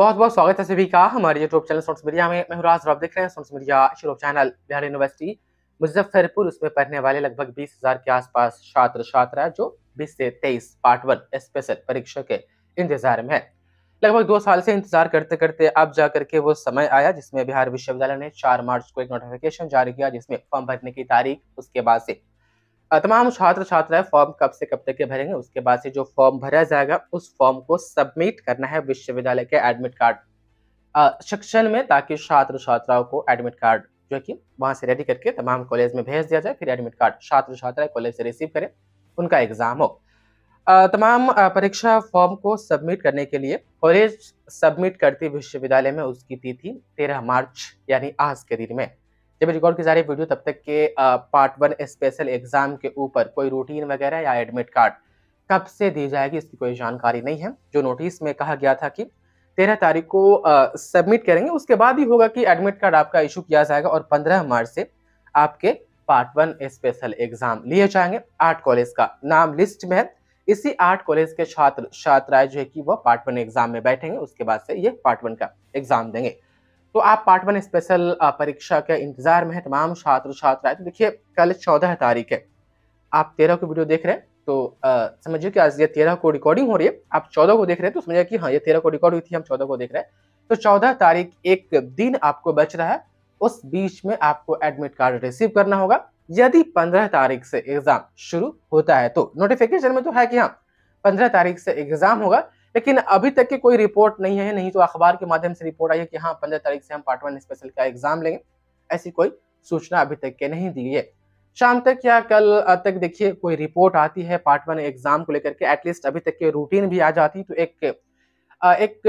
बहुत बहुत स्वागत है सभी का हमारे यूट्यूब चैनल सोट्स मीडिया में मैं आप देख रहे हैं सोट्स मीडिया शुरू चैनल बिहार यूनिवर्सिटी मुजफ्फरपुर उसमें पढ़ने वाले लगभग बीस हजार के आसपास छात्र छात्रा जो बीस से तेईस पार्ट वन स्पेशल परीक्षा के इंतजार में है लगभग दो साल से इंतजार करते करते अब जाकर के वो समय आया जिसमें बिहार विश्वविद्यालय ने चार मार्च को एक नोटिफिकेशन जारी किया जिसमें फॉर्म भरने की तारीख उसके बाद से तमाम छात्र छात्राएं फॉर्म कब से कब तक के भरेंगे उसके बाद से जो फॉर्म भरा जाएगा उस फॉर्म को सबमिट करना है विश्वविद्यालय के एडमिट कार्ड सेक्शन में ताकि छात्र छात्राओं को एडमिट कार्ड जो कि वहाँ से रेडी करके तमाम कॉलेज में भेज दिया जाए फिर एडमिट कार्ड छात्र छात्राएं कॉलेज से रिसीव करें उनका एग्जाम हो तमाम परीक्षा फॉर्म को सबमिट करने के लिए कॉलेज सबमिट करती विश्वविद्यालय में उसकी तिथि तेरह मार्च यानी आज के दिन में जब रिकॉर्ड की जा रही वीडियो तब तक के पार्ट वन स्पेशल एग्जाम के ऊपर कोई रूटीन वगैरह या एडमिट कार्ड कब से दी जाएगी इसकी कोई जानकारी नहीं है जो नोटिस में कहा गया था कि तेरह तारीख को सबमिट करेंगे उसके बाद ही होगा कि एडमिट कार्ड आपका इशू किया जाएगा और पंद्रह मार्च से आपके पार्ट वन स्पेशल एग्जाम लिए जाएंगे आठ कॉलेज का नाम लिस्ट में है इसी आठ कॉलेज के छात्र छात्राएं जो है कि वह पार्ट वन एग्जाम में बैठेंगे उसके बाद से ये पार्ट वन का एग्जाम देंगे तो आप पार्ट वन स्पेशल परीक्षा के इंतजार में है तमाम छात्र छात्राएं तो देखिए कल चौदह तारीख है आप तेरह को वीडियो देख रहे हैं तो uh, समझिए कि आज ये तेरह को रिकॉर्डिंग हो रही है आप चौदह को देख रहे हैं तो समझिए कि हाँ ये तेरह को रिकॉर्ड हुई थी हम चौदह को देख रहे हैं तो चौदह तारीख एक दिन आपको बच रहा है उस बीच में आपको एडमिट कार्ड रिसीव करना होगा यदि पंद्रह तारीख से एग्जाम शुरू होता है तो नोटिफिकेशन में तो है कि हाँ पंद्रह तारीख से एग्जाम होगा लेकिन अभी तक की कोई रिपोर्ट नहीं है नहीं तो अखबार के माध्यम से रिपोर्ट आई है कि हाँ पंद्रह तारीख से हम पार्ट वन स्पेशल का एग्जाम लेंगे ऐसी कोई सूचना अभी तक के नहीं दी है शाम तक या कल तक देखिए कोई रिपोर्ट आती है पार्ट वन एग्जाम को लेकर के एटलीस्ट अभी तक के रूटीन भी आ जाती तो एक एक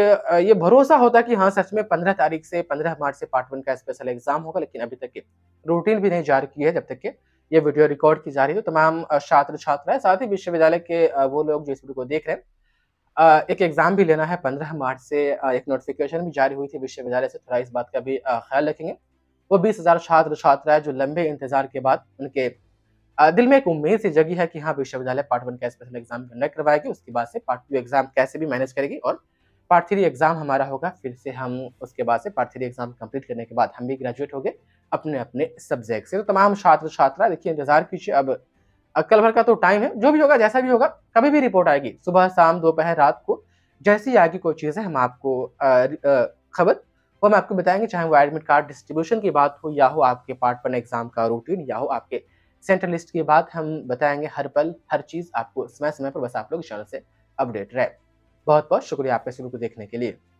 ये भरोसा होता कि हाँ सच में पंद्रह तारीख से पंद्रह मार्च से पार्ट वन का स्पेशल एग्जाम होगा लेकिन अभी तक के रूटीन भी नहीं जारी की है जब तक के ये वीडियो रिकॉर्ड की जा रही है तमाम तो छात्र छात्रा साथ ही विश्वविद्यालय के वो लोग जो इस वीडियो को देख रहे हैं एक एग्ज़ाम भी लेना है पंद्रह मार्च से एक नोटिफिकेशन भी जारी हुई थी विश्वविद्यालय से थोड़ा इस बात का भी ख्याल रखेंगे वो बीस हज़ार छात्र छात्रा है जो लंबे इंतजार के बाद उनके दिल में एक उम्मीद सी जगी है कि हाँ विश्वविद्यालय पार्ट वन का स्पेशल एग्जाम कंडक्ट करवाएगी उसके बाद से पार्ट टू एग्जाम कैसे भी मैनेज करेगी और पार्ट थ्री एग्जाम हमारा होगा फिर से हम उसके बाद से पार्ट थ्री एग्जाम कंप्लीट करने के बाद हम भी ग्रेजुएट हो गए अपने अपने सब्जेक्ट से तो तमाम छात्र छात्रा देखिए इंतजार कीजिए अब कल भर का तो टाइम है जो भी होगा जैसा भी होगा कभी भी रिपोर्ट आएगी सुबह शाम दोपहर रात को जैसी आगे कोई चीज़ है हम आपको खबर वो हम आपको बताएंगे चाहे वो एडमिट कार्ड डिस्ट्रीब्यूशन की बात हो या हो आपके पार्ट वन एग्जाम का रूटीन या हो आपके सेंटर लिस्ट की बात हम बताएंगे हर पल हर चीज़ आपको समय समय पर बस आप लोग चैनल से अपडेट रहे बहुत बहुत शुक्रिया आपके शुरू को देखने के लिए